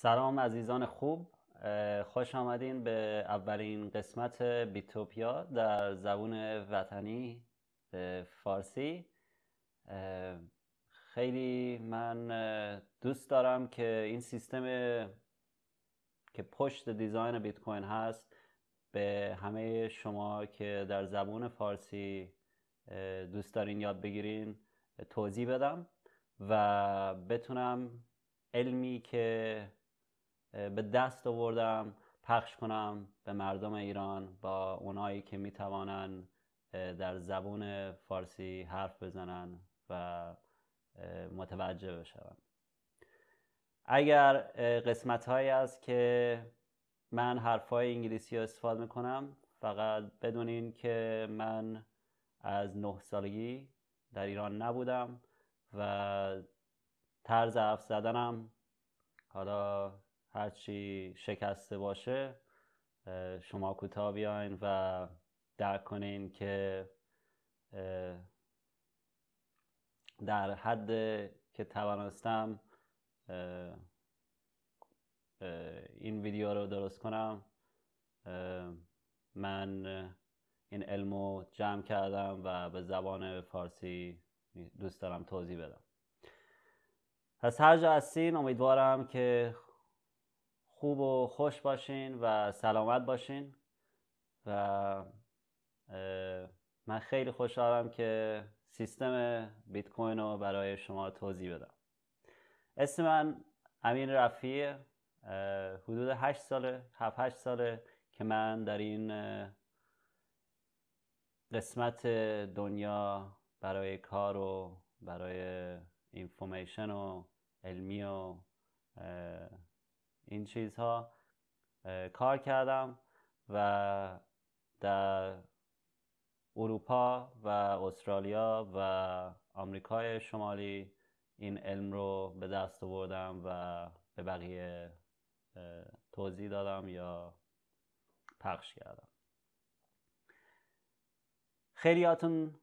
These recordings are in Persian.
سلام عزیزان خوب خوش آمدین به اولین قسمت بیتوپیا در زبون وطنی فارسی خیلی من دوست دارم که این سیستم که پشت دیزاین بیت کوین هست به همه شما که در زبون فارسی دوست دارین یاد بگیرین توضیح بدم و بتونم علمی که به دست آوردم پخش کنم به مردم ایران با اونایی که میتوانن در زبون فارسی حرف بزنن و متوجه بشون اگر قسمت هایی است که من های انگلیسی رو استفاده میکنم فقط بدونین که من از نه سالگی در ایران نبودم و طرز حرف زدنم حالا هرچی شکسته باشه شما کوتاه بیاین و درک کنین که در حد که توانستم این ویدیو رو درست کنم من این علم رو جمع کردم و به زبان فارسی دوست دارم توضیح بدم پس هر جا هستین امیدوارم که خوب و خوش باشین و سلامت باشین و من خیلی خوشحالم که سیستم بیت کوین رو برای شما توضیح بدم اسم من امین رفیه حدود 8 ساله 7 8 ساله که من در این قسمت دنیا برای کار و برای اینفورمیشن و علمی و این چیزها کار کردم و در اروپا و استرالیا و آمریکای شمالی این علم رو به دست آوردم و به بقیه توضیح دادم یا پخش کردم خیلیاتون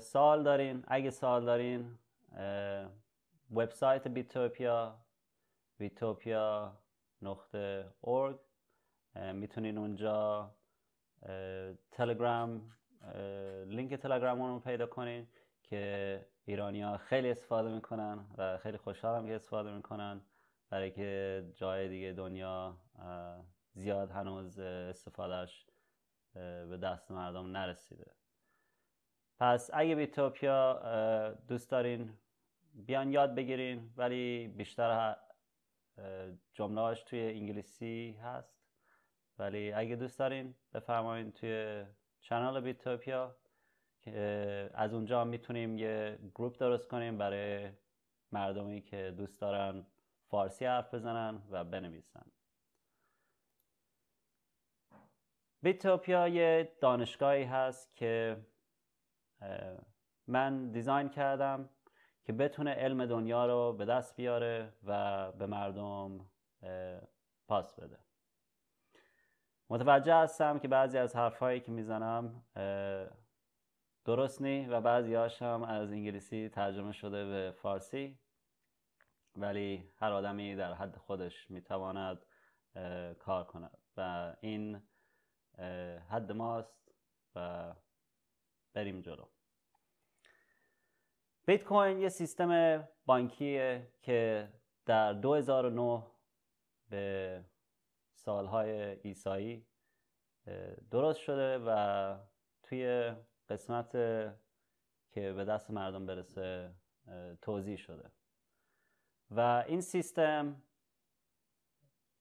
سال دارین اگه سال دارین وبسایت بیتوپیا ویتوپیا نقطه میتونین اونجا تلگرام لینک تلگرام رو پیدا کنین که ها خیلی استفاده میکنن و خیلی خوشحالم که استفاده میکنن برای که جای دیگه دنیا زیاد هنوز استفادهش به دست مردم نرسیده پس اگه بیتوپیا دوست دارین بیان یاد بگیرین ولی بیشتر جمله توی انگلیسی هست ولی اگه دوست دارین بفرمایین توی چنل بیتوپیا که از اونجا میتونیم یه گروپ درست کنیم برای مردمی که دوست دارن فارسی حرف بزنن و بنویسن بیتوپیا یه دانشگاهی هست که من دیزاین کردم که بتونه علم دنیا رو به دست بیاره و به مردم پاس بده متوجه هستم که بعضی از حرفهایی که میزنم درست نی و بعضی هم از انگلیسی ترجمه شده به فارسی ولی هر آدمی در حد خودش میتواند کار کند و این حد ماست و بریم جلو بیت کوین یه سیستم بانکیه که در 2009 به سالهای ایسایی درست شده و توی قسمت که به دست مردم برسه توضیح شده و این سیستم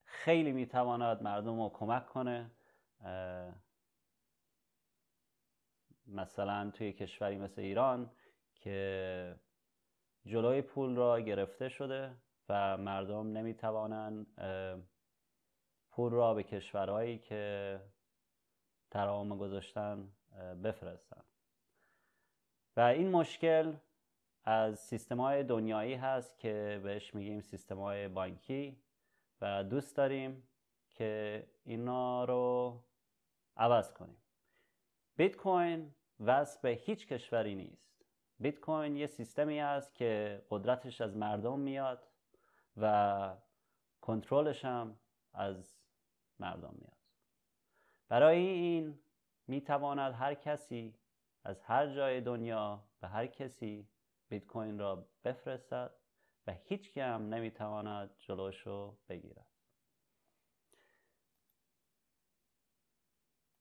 خیلی میتواند مردم رو کمک کنه مثلا توی کشوری مثل ایران که جلوی پول را گرفته شده و مردم توانند پول را به کشورهایی که ترام گذاشتن بفرستند و این مشکل از سیستم های دنیایی هست که بهش میگیم سیستم های بانکی و دوست داریم که اینا رو عوض کنیم بیت کوین وصل به هیچ کشوری نیست بیت کوین یه سیستمی است که قدرتش از مردم میاد و کنترلش هم از مردم میاد برای این میتواند هر کسی از هر جای دنیا به هر کسی بیت کوین را بفرستد و هیچ که هم نمیتواند جلوش رو بگیرد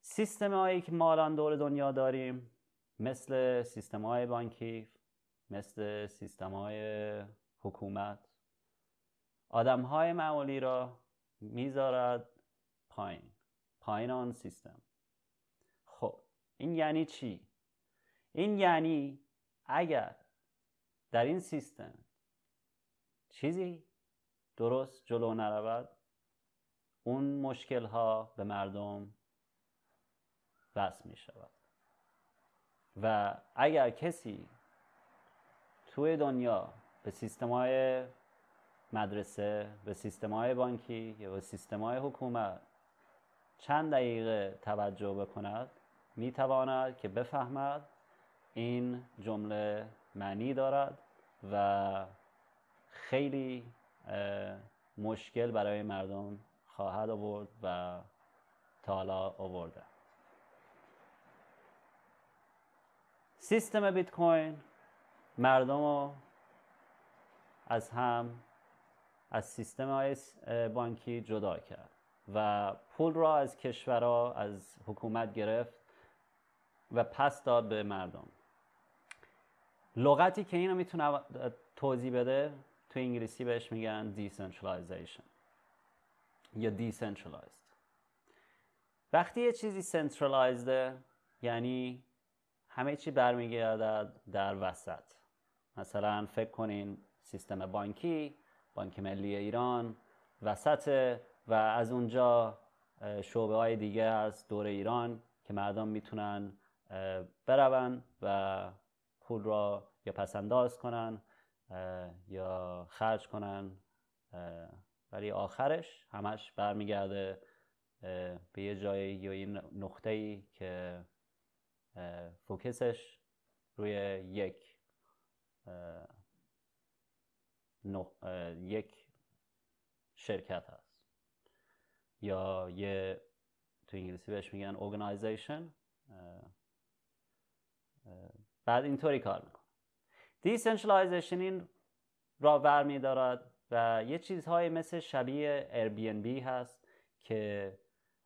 سیستم هایی که ما الان دور دنیا داریم مثل سیستم های بانکی مثل سیستم های حکومت آدم های معمولی را میذارد پایین پایین آن سیستم خب این یعنی چی؟ این یعنی اگر در این سیستم چیزی درست جلو نرود اون مشکل ها به مردم بس می شود و اگر کسی توی دنیا به سیستم های مدرسه به سیستم های بانکی یا به سیستم های حکومت چند دقیقه توجه بکند میتواند که بفهمد این جمله معنی دارد و خیلی مشکل برای مردم خواهد آورد و تا حالا آورده سیستم بیت کوین مردم رو از هم از سیستم های بانکی جدا کرد و پول را از کشورها از حکومت گرفت و پس داد به مردم لغتی که اینو میتونه توضیح بده تو انگلیسی بهش میگن decentralization یا decentralized وقتی یه چیزی سنترالایزده یعنی همه چی برمیگردد در وسط مثلا فکر کنین سیستم بانکی بانک ملی ایران وسط و از اونجا شعبه های دیگه از دور ایران که مردم میتونن برون و پول را یا پسنداز کنن یا خرج کنن ولی آخرش همش برمیگرده به یه جایی یا این نقطه‌ای که فوکسش روی یک یک شرکت هست یا یه تو انگلیسی بهش میگن organization بعد اینطوری کار میکنه Decentralization این را برمیدارد و یه چیزهای مثل شبیه Airbnb هست که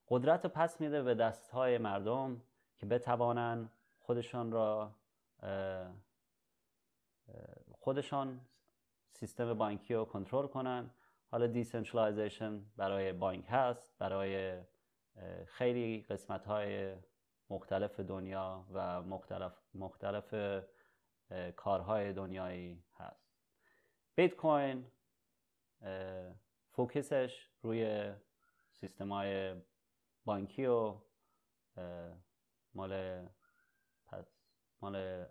قدرت رو پس میده به دستهای مردم که بتوانن خودشان را خودشان سیستم بانکی رو کنترل کنن حالا دیسنترالایزیشن برای بانک هست برای خیلی قسمت های مختلف دنیا و مختلف, مختلف کارهای دنیایی هست بیت کوین فوکسش روی سیستم های بانکی و مال پس مال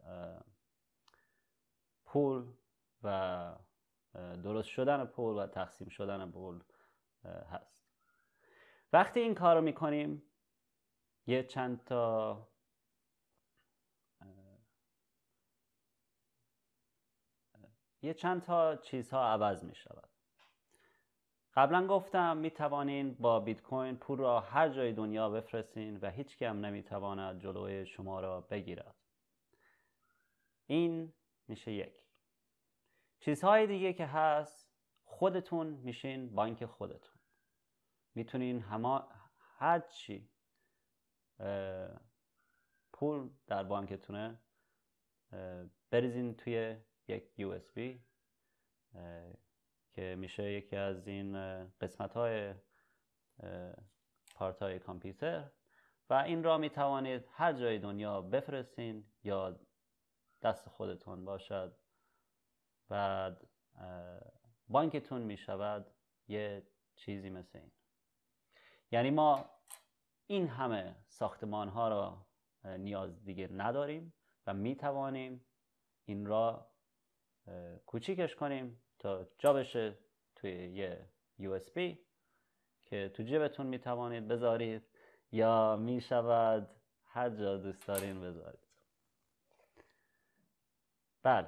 پول و درست شدن پول و تقسیم شدن پول هست وقتی این کار رو میکنیم یه چند تا یه چند تا چیزها عوض می شود قبلا گفتم می توانین با بیت کوین پول را هر جای دنیا بفرستین و هیچ هم تواند جلوی شما را بگیرد این میشه یک چیزهای دیگه که هست خودتون میشین بانک خودتون میتونین همه هر چی پول در بانکتونه بریزین توی یک USB که میشه یکی از این قسمت های پارت های کامپیوتر و این را می هر جای دنیا بفرستین یا دست خودتون باشد و بانکتون میشود یه چیزی مثل این یعنی ما این همه ساختمان ها را نیاز دیگه نداریم و می این را کوچیکش کنیم تا جا بشه توی یه USB که تو جیبتون میتوانید بذارید یا میشود هر جا دوست دارین بذارید بله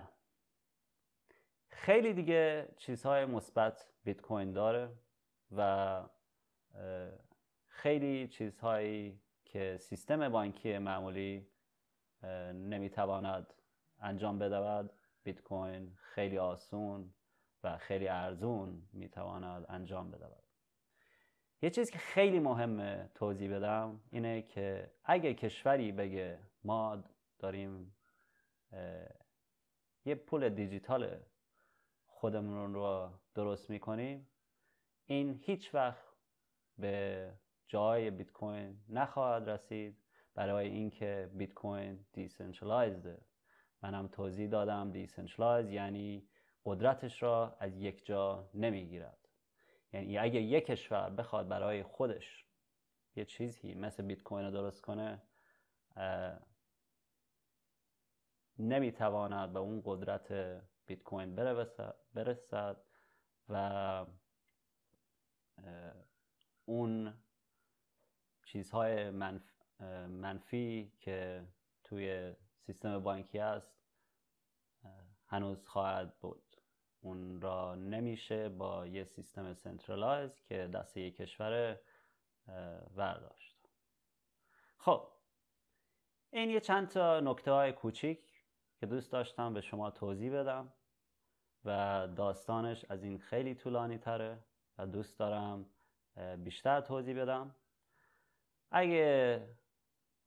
خیلی دیگه چیزهای مثبت بیت کوین داره و خیلی چیزهایی که سیستم بانکی معمولی نمیتواند انجام بدود بیت کوین خیلی آسون و خیلی ارزون میتواند انجام بدود یه چیزی که خیلی مهمه توضیح بدم اینه که اگه کشوری بگه ما داریم یه پول دیجیتال خودمون رو درست میکنیم این هیچ وقت به جای بیت کوین نخواهد رسید برای اینکه بیت کوین من منم توضیح دادم دیسنترالایز یعنی قدرتش را از یک جا نمیگیرد یعنی اگه یک کشور بخواد برای خودش یه چیزی مثل بیت کوین درست کنه نمیتواند به اون قدرت بیت کوین برسد و اون چیزهای منفی که توی سیستم بانکی است هنوز خواهد بود اون را نمیشه با یه سیستم سنترالایز که دست یک کشور ورداشت خب این یه چند تا نکته های کوچیک که دوست داشتم به شما توضیح بدم و داستانش از این خیلی طولانی تره و دوست دارم بیشتر توضیح بدم اگه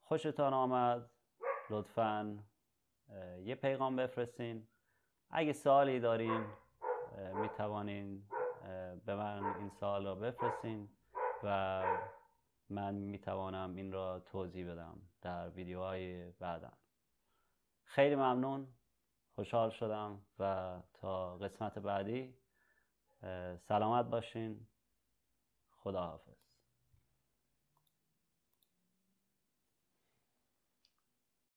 خوشتان آمد لطفا یه پیغام بفرستین اگه سوالی دارین می توانین به من این سال را بفرستین و من می توانم این را توضیح بدم در ویدیوهای بعدم خیلی ممنون خوشحال شدم و تا قسمت بعدی سلامت باشین خداحافظ